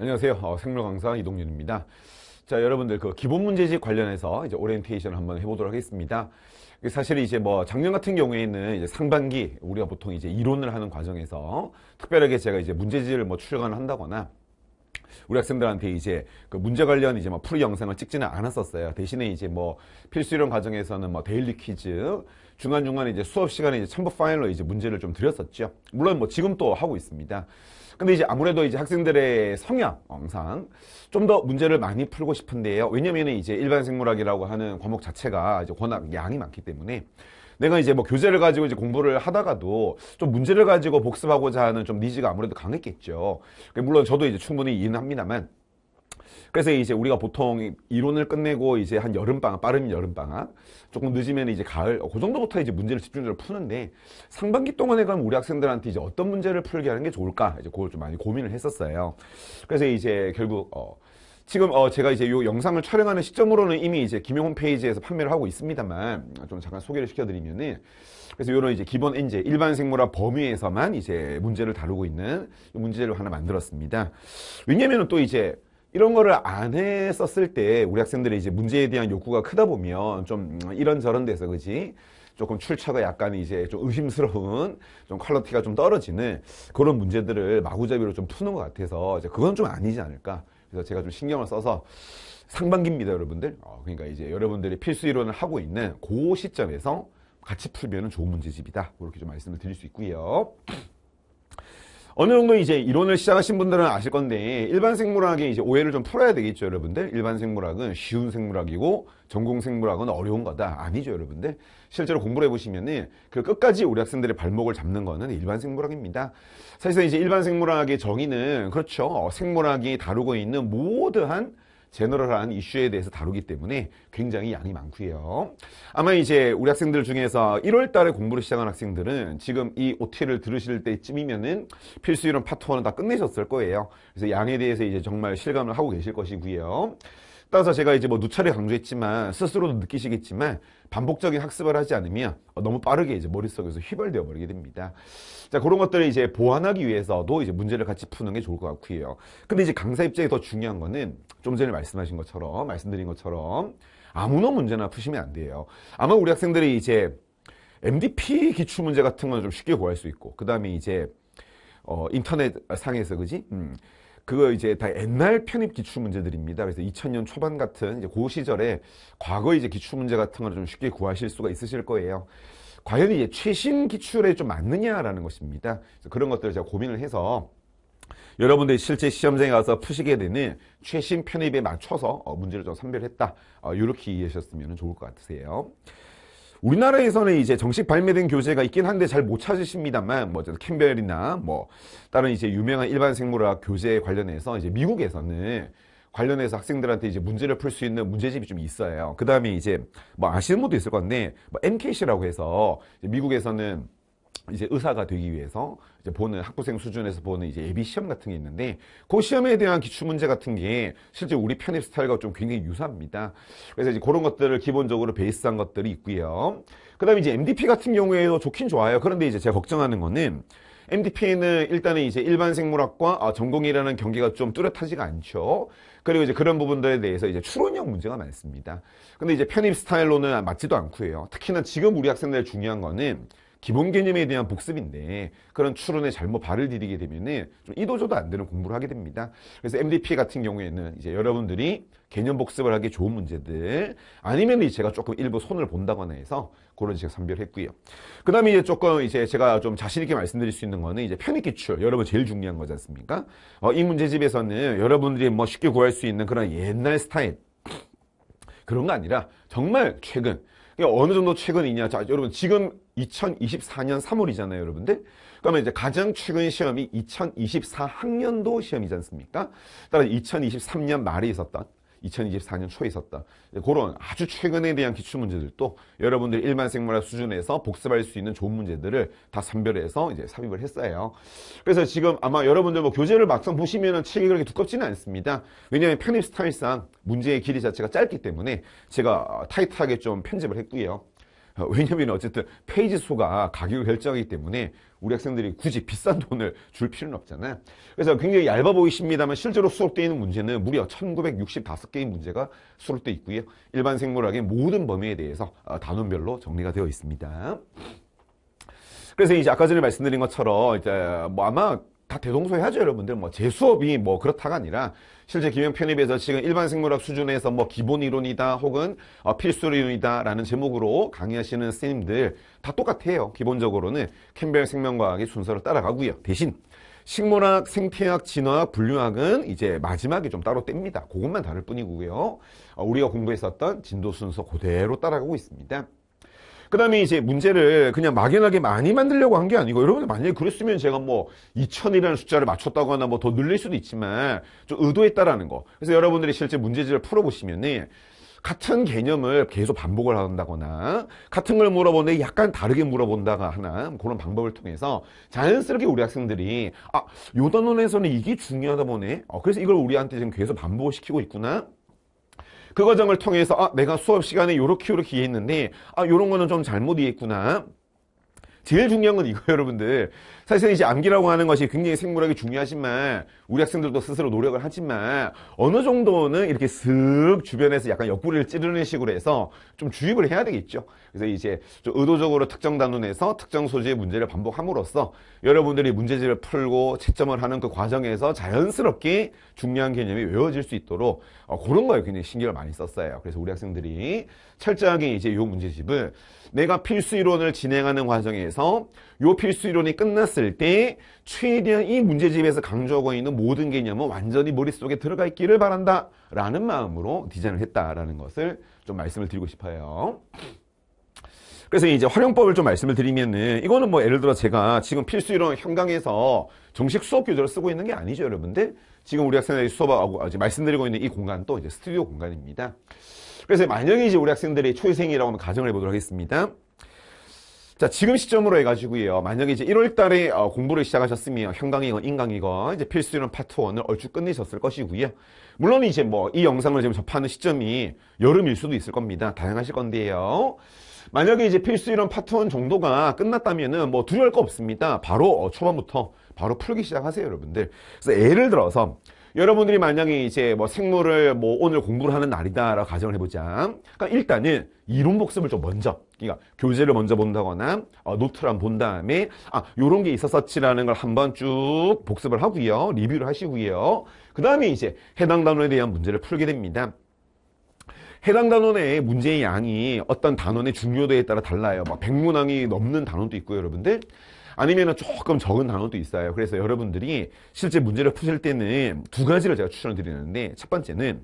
안녕하세요. 어, 생물 강사 이동윤입니다. 자, 여러분들 그 기본 문제집 관련해서 이제 오리엔테이션을 한번 해보도록 하겠습니다. 사실 이제 뭐 작년 같은 경우에는 이제 상반기 우리가 보통 이제 이론을 하는 과정에서 특별하게 제가 이제 문제집을 뭐 출간을 한다거나 우리 학생들한테 이제 그 문제 관련 이제 뭐 풀이 영상을 찍지는 않았었어요. 대신에 이제 뭐 필수 이론 과정에서는 뭐 데일리 퀴즈 중간 중간에 이제 수업 시간에 이제 첨부 파일로 이제 문제를 좀 드렸었죠. 물론 뭐 지금 도 하고 있습니다. 근데 이제 아무래도 이제 학생들의 성향상 좀 더 문제를 많이 풀고 싶은데요. 왜냐면은 이제 일반 생물학이라고 하는 과목 자체가 이제 워낙 양이 많기 때문에 내가 이제 뭐 교재를 가지고 이제 공부를 하다가도 좀 문제를 가지고 복습하고자 하는 좀 니즈가 아무래도 강했겠죠. 그 물론 저도 이제 충분히 이해는 합니다만 그래서 이제 우리가 보통 이론을 끝내고 이제 한 여름방학, 빠르면 여름방학, 조금 늦으면 이제 가을, 어, 그 정도부터 이제 문제를 집중적으로 푸는데 상반기 동안에 그럼 우리 학생들한테 이제 어떤 문제를 풀게 하는 게 좋을까? 이제 그걸 좀 많이 고민을 했었어요. 그래서 이제 결국, 어, 지금 어 제가 이제 요 영상을 촬영하는 시점으로는 이미 이제 김용 홈페이지에서 판매를 하고 있습니다만 좀 잠깐 소개를 시켜드리면은 그래서 요런 이제 기본 이제 일반 생물학 범위에서만 이제 문제를 다루고 있는 문제를 하나 만들었습니다. 왜냐면은 또 이제 이런 거를 안 했었을 때 우리 학생들의 이제 문제에 대한 욕구가 크다 보면 좀 이런저런 데서 그지 조금 출처가 약간 이제 좀 의심스러운 좀 퀄리티가 좀 떨어지는 그런 문제들을 마구잡이로 좀 푸는 것 같아서 이제 그건 좀 아니지 않을까 그래서 제가 좀 신경을 써서 상반기입니다, 여러분들. 어, 그러니까 이제 여러분들이 필수 이론을 하고 있는 그 시점에서 같이 풀면 은 좋은 문제집이다. 이렇게 좀 말씀을 드릴 수 있고요. 어느 정도 이제 이론을 시작하신 분들은 아실 건데 일반 생물학의 이제 오해를 좀 풀어야 되겠죠 여러분들 일반 생물학은 쉬운 생물학이고 전공 생물학은 어려운 거다 아니죠 여러분들 실제로 공부를 해보시면은 그 끝까지 우리 학생들의 발목을 잡는 거는 일반 생물학입니다 사실상 이제 일반 생물학의 정의는 그렇죠 어, 생물학이 다루고 있는 모든한 제너럴한 이슈에 대해서 다루기 때문에 굉장히 양이 많고요. 아마 이제 우리 학생들 중에서 1월 달에 공부를 시작한 학생들은 지금 이 OT를 들으실 때쯤이면은 필수 이론 파트 1은 다 끝내셨을 거예요. 그래서 양에 대해서 이제 정말 실감을 하고 계실 것이고요. 따라서 제가 이제 뭐 누차례 강조했지만 스스로도 느끼시겠지만 반복적인 학습을 하지 않으면 너무 빠르게 이제 머릿속에서 휘발되어 버리게 됩니다. 자, 그런 것들을 이제 보완하기 위해서도 이제 문제를 같이 푸는 게 좋을 것 같고요. 근데 이제 강사 입장에 더 중요한 거는 좀 전에 말씀하신 것처럼 말씀드린 것처럼 아무나 문제나 푸시면 안 돼요. 아마 우리 학생들이 이제 MDP 기출 문제 같은 건 좀 쉽게 구할 수 있고 그 다음에 이제 어, 인터넷 상에서 그지? 음. 그거 이제 다 옛날 편입 기출 문제들입니다. 그래서 2000년 초반 같은 이제 고그 시절에 과거 이제 기출 문제 같은 걸 좀 쉽게 구하실 수가 있으실 거예요. 과연 이제 최신 기출에 좀 맞느냐라는 것입니다. 그런 것들을 제가 고민을 해서 여러분들이 실제 시험장에 가서 푸시게 되는 최신 편입에 맞춰서 어, 문제를 좀 선별했다. 이렇게 어, 이해하셨으면 좋을 것 같으세요. 우리나라에서는 이제 정식 발매된 교재가 있긴 한데 잘 못 찾으십니다만 뭐 캠벨이나 뭐 다른 이제 유명한 일반 생물학 교재에 관련해서 이제 미국에서는 관련해서 학생들한테 이제 문제를 풀 수 있는 문제집이 좀 있어요. 그 다음에 이제 뭐 아시는 분도 있을 건데 뭐 MKC라고 해서 미국에서는 이제 의사가 되기 위해서 이제 보는 학부생 수준에서 보는 이제 예비 시험 같은 게 있는데 그 시험에 대한 기출 문제 같은 게 실제 우리 편입 스타일과 좀 굉장히 유사합니다. 그래서 이제 그런 것들을 기본적으로 베이스한 것들이 있고요. 그다음에 이제 MDP 같은 경우에도 좋긴 좋아요. 그런데 이제 제가 걱정하는 거는 MDP는 일단은 이제 일반 생물학과 아, 전공이라는 경계가 좀 뚜렷하지가 않죠. 그리고 이제 그런 부분들에 대해서 이제 추론형 문제가 많습니다. 근데 이제 편입 스타일로는 맞지도 않고요. 특히나 지금 우리 학생들 중요한 거는 기본 개념에 대한 복습인데 그런 추론에 잘못 발을 디디게 되면은 좀 이도저도 안 되는 공부를 하게 됩니다. 그래서 MDP 같은 경우에는 이제 여러분들이 개념 복습을 하기 좋은 문제들 아니면 이 제가 조금 일부 손을 본다거나 해서 그런 식으로 선별했고요. 그 다음에 이제 조금 이제 제가 좀 자신있게 말씀드릴 수 있는 거는 이제 편입 기출. 여러분 제일 중요한 거지 않습니까? 어, 이 문제집에서는 여러분들이 뭐 쉽게 구할 수 있는 그런 옛날 스타일. 그런 거 아니라 정말 최근. 그 어느 정도 최근이냐. 자, 여러분 지금 2024년 3월이잖아요, 여러분들. 그러면 이제 가장 최근 시험이 2024 학년도 시험이지 않습니까? 따라서 2023년 말에 있었던 2024년 초에 있었다. 그런 아주 최근에 대한 기출문제들도 여러분들 일반 생물학 수준에서 복습할 수 있는 좋은 문제들을 다 선별해서 이제 삽입을 했어요. 그래서 지금 아마 여러분들 뭐 교재를 막상 보시면 책이 그렇게 두껍지는 않습니다. 왜냐하면 편입 스타일상 문제의 길이 자체가 짧기 때문에 제가 타이트하게 좀 편집을 했고요. 어, 왜냐면 어쨌든 페이지 수가 가격을 결정하기 때문에 우리 학생들이 굳이 비싼 돈을 줄 필요는 없잖아요. 그래서 굉장히 얇아 보이십니다만 실제로 수록되어 있는 문제는 무려 1965개의 문제가 수록되어 있고요. 일반 생물학의 모든 범위에 대해서 어, 단원별로 정리가 되어 있습니다. 그래서 이제 아까 전에 말씀드린 것처럼 이제 뭐 아마 다 대동소이하죠 여러분들 뭐 제 수업이 뭐 그렇다가 아니라 실제 김영 편입에서 지금 일반 생물학 수준에서 뭐 기본 이론이다 혹은 어, 필수 이론이다 라는 제목으로 강의하시는 선생님들 다 똑같아요 기본적으로는 캠벨 생명과학의 순서를 따라가고요 대신 식물학, 생태학, 진화학, 분류학은 이제 마지막에 좀 따로 뗍니다 그것만 다를 뿐이고요 어, 우리가 공부했었던 진도 순서 그대로 따라가고 있습니다 그 다음에 이제 문제를 그냥 막연하게 많이 만들려고 한 게 아니고 여러분 만약에 그랬으면 제가 뭐 2000이라는 숫자를 맞췄다거나뭐 더 늘릴 수도 있지만 좀 의도했다라는 거 그래서 여러분들이 실제 문제지를 풀어보시면은 같은 개념을 계속 반복을 한다거나 같은 걸 물어보는데 약간 다르게 물어본다가 하나 그런 방법을 통해서 자연스럽게 우리 학생들이 아요 단원에서는 이게 중요하다 보네 어, 그래서 이걸 우리한테 지금 계속 반복을 시키고 있구나 그 과정을 통해서 아 내가 수업 시간에 요렇게 요렇게 이해했는데 아 요런 거는 좀 잘못 이해했구나. 제일 중요한 건 이거예요, 여러분들. 사실은 이제 암기라고 하는 것이 굉장히 생물학이 중요하지만, 우리 학생들도 스스로 노력을 하지만, 어느 정도는 이렇게 슥 주변에서 약간 옆구리를 찌르는 식으로 해서 좀 주입을 해야 되겠죠. 그래서 이제 좀 의도적으로 특정 단원에서 특정 소재의 문제를 반복함으로써 여러분들이 문제집을 풀고 채점을 하는 그 과정에서 자연스럽게 중요한 개념이 외워질 수 있도록 어, 그런 거에 굉장히 신경을 많이 썼어요. 그래서 우리 학생들이 철저하게 이제 요 문제집을 내가 필수 이론을 진행하는 과정에 그래서 요 필수 이론이 끝났을 때 최대한 이 문제집에서 강조하고 있는 모든 개념은 완전히 머릿속에 들어가 있기를 바란다 라는 마음으로 디자인을 했다라는 것을 좀 말씀을 드리고 싶어요. 그래서 이제 활용법을 좀 말씀을 드리면은 이거는 뭐 예를 들어 제가 지금 필수 이론 현강에서 정식 수업 교재를 쓰고 있는 게 아니죠 여러분들 지금 우리 학생들이 수업하고 어, 말씀드리고 있는 이 공간도 이제 스튜디오 공간입니다 그래서 만약에 이제 우리 학생들이 초회생이라고 하면 가정을 해보도록 하겠습니다 자, 지금 시점으로 해가지고요. 만약에 이제 1월 달에 어, 공부를 시작하셨으면 형광이건 인강이건 이제 필수는 파트 1을 얼추 끝내셨을 것이고요. 물론 이제 뭐 이 영상을 지금 접하는 시점이 여름일 수도 있을 겁니다. 다양하실 건데요. 만약에 이제 필수 이런 파트 1 정도가 끝났다면은 뭐 두려울 거 없습니다. 바로 어, 초반부터 바로 풀기 시작하세요, 여러분들. 그래서 예를 들어서 여러분들이 만약에 이제 뭐 생물을 뭐 오늘 공부를 하는 날이다라고 가정을 해보자. 그러니까 일단은 이론 복습을 좀 먼저, 그러니까 교재를 먼저 본다거나 어, 노트를 한번 본 다음에 아 요런 게 있었었지라는 걸 한번 쭉 복습을 하고요, 리뷰를 하시고요. 그 다음에 이제 해당 단원에 대한 문제를 풀게 됩니다. 해당 단원의 문제의 양이 어떤 단원의 중요도에 따라 달라요. 막 뭐 백문항이 넘는 단원도 있고요, 여러분들. 아니면 조금 적은 단어도 있어요. 그래서 여러분들이 실제 문제를 푸실 때는 두 가지를 제가 추천을 드리는데 첫 번째는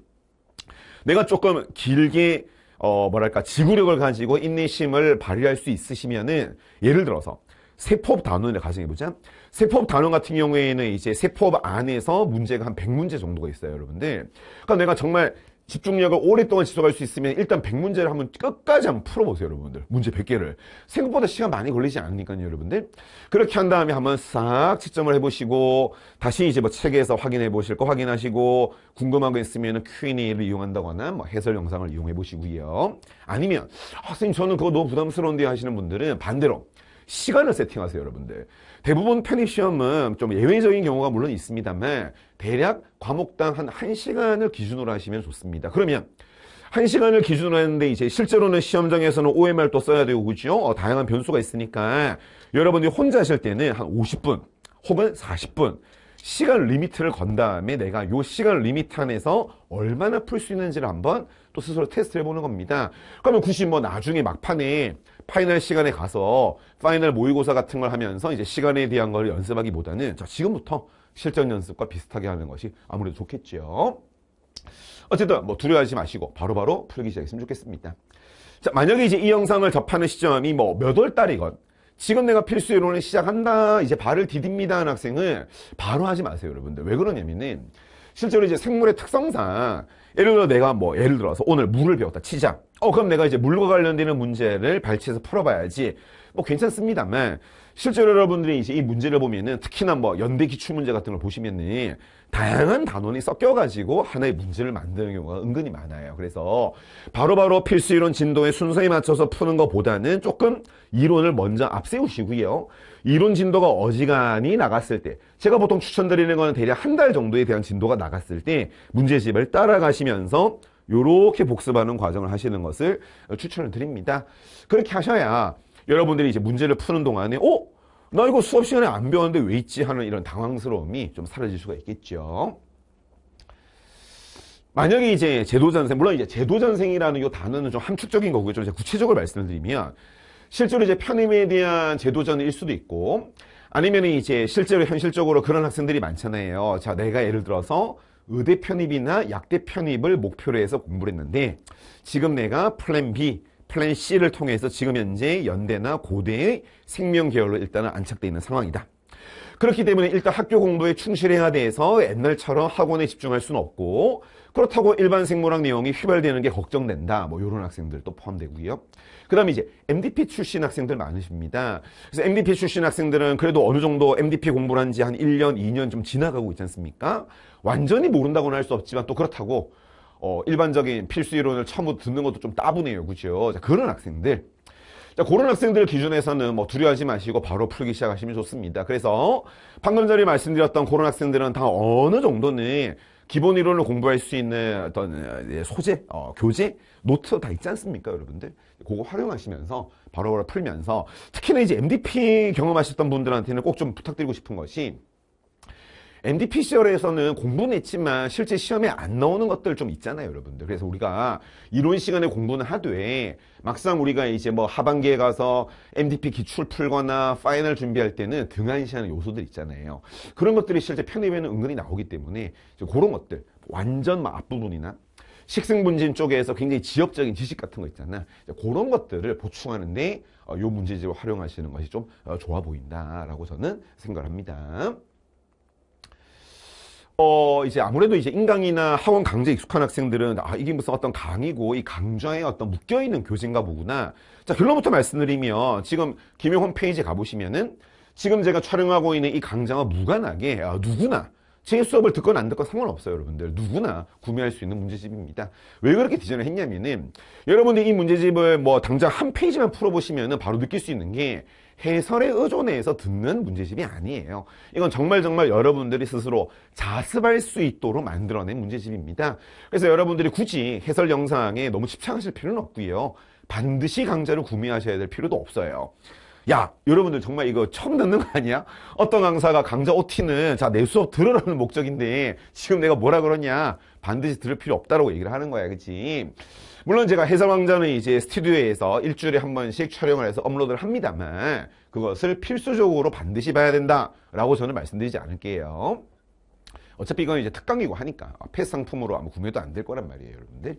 내가 조금 길게 어 뭐랄까 지구력을 가지고 인내심을 발휘할 수 있으시면은 예를 들어서 세포 업 단원을 가정해보자. 세포 업 단원 같은 경우에는 이제 세포 업 안에서 문제가 한 100문제 정도가 있어요, 여러분들. 그러니까 내가 정말 집중력을 오랫동안 지속할 수 있으면 일단 100문제를 한번 끝까지 한번 풀어보세요 여러분들 문제 100개를 생각보다 시간 많이 걸리지 않으니까요 여러분들 그렇게 한 다음에 한번 싹지점을 해보시고 다시 이제 뭐 책에서 확인해 보실 거 확인하시고 궁금한 거 있으면 Q&A를 이용한다거나 뭐 해설 영상을 이용해 보시고요 아니면 아, 선생님 저는 그거 너무 부담스러운데 하시는 분들은 반대로 시간을 세팅하세요 여러분들 대부분 편입 시험은 좀 예외적인 경우가 물론 있습니다만 대략 과목당 한 1시간을 기준으로 하시면 좋습니다 그러면 1시간을 기준으로 했는데 이제 실제로는 시험장에서는 OMR 도 써야 되고 그죠 어, 다양한 변수가 있으니까 여러분들이 혼자 하실 때는 한 50분 혹은 40분 시간 리미트를 건 다음에 내가 요 시간 리미트 안에서 얼마나 풀 수 있는지를 한번 또 스스로 테스트를 해보는 겁니다. 그러면 굳이 뭐 나중에 막판에 파이널 시간에 가서 파이널 모의고사 같은 걸 하면서 이제 시간에 대한 걸 연습하기보다는 자 지금부터 실전 연습과 비슷하게 하는 것이 아무래도 좋겠지요. 어쨌든 뭐 두려워하지 마시고 바로바로 바로 풀기 시작했으면 좋겠습니다. 자, 만약에 이제 이 영상을 접하는 시점이 뭐 몇월 달이건 지금 내가 필수 이론을 시작한다 이제 발을 디딥니다 하는 학생은 바로 하지 마세요 여러분들 왜 그러냐면은 실제로 이제 생물의 특성상 예를 들어 내가 뭐 예를 들어서 오늘 물을 배웠다 치자 어 그럼 내가 이제 물과 관련되는 문제를 발췌해서 풀어봐야지 뭐 괜찮습니다만 실제로 여러분들이 이제 이 문제를 보면은 특히나 뭐 연대 기출 문제 같은 걸 보시면은 다양한 단원이 섞여가지고 하나의 문제를 만드는 경우가 은근히 많아요. 그래서 바로바로 필수 이론 진도에 순서에 맞춰서 푸는 것보다는 조금 이론을 먼저 앞세우시고요. 이론 진도가 어지간히 나갔을 때 제가 보통 추천드리는 거는 대략 한 달 정도에 대한 진도가 나갔을 때 문제집을 따라가시면서 요렇게 복습하는 과정을 하시는 것을 추천을 드립니다. 그렇게 하셔야 여러분들이 이제 문제를 푸는 동안에 어? 나 이거 수업 시간에 안 배웠는데 왜 있지 하는 이런 당황스러움이 좀 사라질 수가 있겠죠. 만약에 이제 제도전생, 물론 이제 제도전생이라는 이 단어는 좀 함축적인 거고요. 좀 구체적으로 말씀드리면 실제로 이제 편입에 대한 제도전일 수도 있고 아니면 이제 실제로 현실적으로 그런 학생들이 많잖아요. 자, 내가 예를 들어서 의대 편입이나 약대 편입을 목표로 해서 공부를 했는데 지금 내가 플랜 B, 플랜 C를 통해서 지금 현재 연대나 고대의 생명 계열로 일단은 안착되어 있는 상황이다. 그렇기 때문에 일단 학교 공부에 충실해야 돼서 옛날처럼 학원에 집중할 수는 없고 그렇다고 일반 생물학 내용이 휘발되는 게 걱정된다. 뭐 이런 학생들도 포함되고요. 그 다음에 이제 MDP 출신 학생들 많으십니다. 그래서 MDP 출신 학생들은 그래도 어느 정도 MDP 공부를 한 지 한 1년, 2년 좀 지나가고 있지 않습니까? 완전히 모른다고는 할 수 없지만 또 그렇다고 어, 일반적인 필수 이론을 처음 듣는 것도 좀 따분해요. 그죠? 그런 학생들. 자, 그런 학생들 기준에서는 뭐 두려워하지 마시고 바로 풀기 시작하시면 좋습니다. 그래서 방금 전에 말씀드렸던 그런 학생들은 다 어느 정도는 기본 이론을 공부할 수 있는 어떤 예, 소재, 어, 교재, 노트 다 있지 않습니까, 여러분들? 그거 활용하시면서 바로바로 바로 풀면서 특히나 이제 MDP 경험하셨던 분들한테는 꼭 좀 부탁드리고 싶은 것이 MDP 시절에서는 공부는 했지만 실제 시험에 안 나오는 것들 좀 있잖아요, 여러분들. 그래서 우리가 이론 시간에 공부는 하되 막상 우리가 이제 뭐 하반기에 가서 MDP 기출 풀거나 파이널 준비할 때는 등한시하는 요소들 있잖아요. 그런 것들이 실제 편입에는 은근히 나오기 때문에 그런 것들 완전 막 앞부분이나 식생분진 쪽에서 굉장히 지역적인 지식 같은 거 있잖아. 그런 것들을 보충하는데 이 어, 문제집을 활용하시는 것이 좀 어, 좋아 보인다라고 저는 생각합니다. 어 이제 아무래도 이제 인강이나 학원 강좌에 익숙한 학생들은 아 이게 무슨 어떤 강의고 이 강좌에 어떤 묶여있는 교재인가 보구나 자 결론부터 말씀드리면 지금 김용 홈페이지에 가보시면은 지금 제가 촬영하고 있는 이 강좌와 무관하게 아, 누구나 제 수업을 듣건 안 듣건 상관없어요 여러분들 누구나 구매할 수 있는 문제집입니다 왜 그렇게 디자인을 했냐면은 여러분들이 이 문제집을 뭐 당장 한 페이지만 풀어보시면은 바로 느낄 수 있는 게 해설에 의존해서 듣는 문제집이 아니에요. 이건 정말 정말 여러분들이 스스로 자습할 수 있도록 만들어낸 문제집입니다. 그래서 여러분들이 굳이 해설 영상에 너무 집착하실 필요는 없고요. 반드시 강좌를 구매하셔야 될 필요도 없어요. 야 여러분들 정말 이거 처음 듣는 거 아니야? 어떤 강사가 강좌 OT는 자 내 수업 들으라는 목적인데 지금 내가 뭐라 그러냐 반드시 들을 필요 없다라고 얘기를 하는 거야 그치? 물론 제가 해설왕자는 이제 스튜디오에서 일주일에 한 번씩 촬영을 해서 업로드를 합니다만 그것을 필수적으로 반드시 봐야 된다 라고 저는 말씀드리지 않을게요 어차피 이건 이제 특강이고 하니까 폐상품으로 아, 아마 구매도 안 될 거란 말이에요 여러분들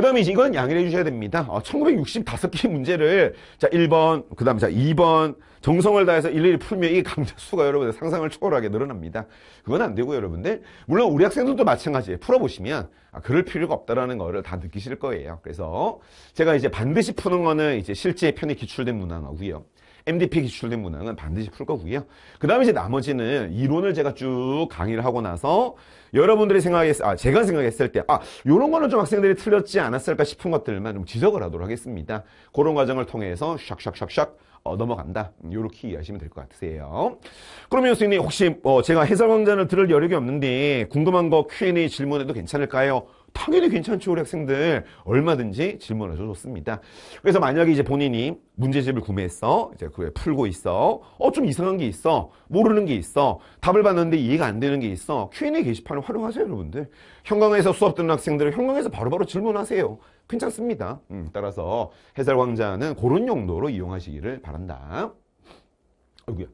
그럼 이제 이건 양해를 해주셔야 됩니다. 어, 1 9 6 5개 문제를 자 1번, 그다음자 2번 정성을 다해서 일일이 풀면 이 강좌 수가 여러분의 상상을 초월하게 늘어납니다. 그건 안 되고 여러분들 물론 우리 학생들도 마찬가지예요. 풀어보시면 아, 그럴 필요가 없다라는 거를 다 느끼실 거예요. 그래서 제가 이제 반드시 푸는 거는 이제 실제 편에 기출된 문항하고요. MDP 기출된 문항은 반드시 풀 거고요. 그 다음에 이제 나머지는 이론을 제가 쭉 강의를 하고 나서 여러분들이 생각했, 아, 제가 생각했을 때, 아, 요런 거는 좀 학생들이 틀렸지 않았을까 싶은 것들만 좀 지적을 하도록 하겠습니다. 그런 과정을 통해서 샥샥샥샥 어, 넘어간다. 음, 요렇게 이해하시면 될 것 같으세요. 그러면 선생님 혹시 어, 제가 해설 강좌를 들을 여력이 없는데 궁금한 거 Q&A 질문해도 괜찮을까요? 당연히 괜찮죠 우리 학생들 얼마든지 질문해줘 좋습니다 그래서 만약에 이제 본인이 문제집을 구매했어 이제 그걸 풀고 있어 어 좀 이상한 게 있어 모르는 게 있어 답을 봤는데 이해가 안 되는 게 있어 Q&A 게시판을 활용하세요 여러분들 현강에서 수업 듣는 학생들은 현강에서 바로바로 질문하세요 괜찮습니다 음, 따라서 해설강좌는 그런 용도로 이용하시기를 바란다 어이구야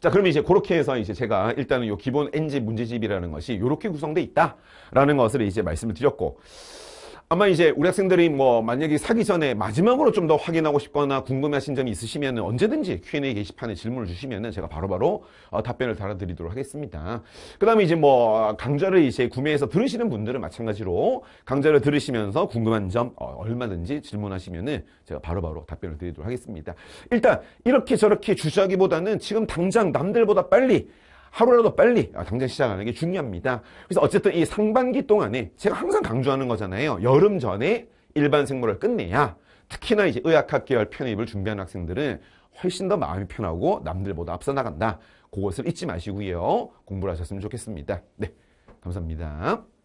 자, 그러면 이제 그렇게 해서 이제 제가 일단은 요 기본 엔진 문제집이라는 것이 이렇게 구성돼 있다라는 것을 이제 말씀을 드렸고 아마 이제 우리 학생들이 뭐 만약에 사기 전에 마지막으로 좀 더 확인하고 싶거나 궁금해하신 점이 있으시면 언제든지 Q&A 게시판에 질문을 주시면 제가 바로바로 바로 어, 답변을 달아드리도록 하겠습니다. 그 다음에 이제 뭐 강좌를 이제 구매해서 들으시는 분들은 마찬가지로 강좌를 들으시면서 궁금한 점 어, 얼마든지 질문하시면 제가 바로바로 바로 답변을 드리도록 하겠습니다. 일단 이렇게 저렇게 주저하기보다는 지금 당장 남들보다 빨리 하루라도 빨리 아, 당장 시작하는 게 중요합니다. 그래서 어쨌든 이 상반기 동안에 제가 항상 강조하는 거잖아요. 여름 전에 일반 생물을 끝내야 특히나 이제 의학학 계열 편입을 준비하는 학생들은 훨씬 더 마음이 편하고 남들보다 앞서 나간다. 그것을 잊지 마시고요. 공부를 하셨으면 좋겠습니다. 네. 감사합니다.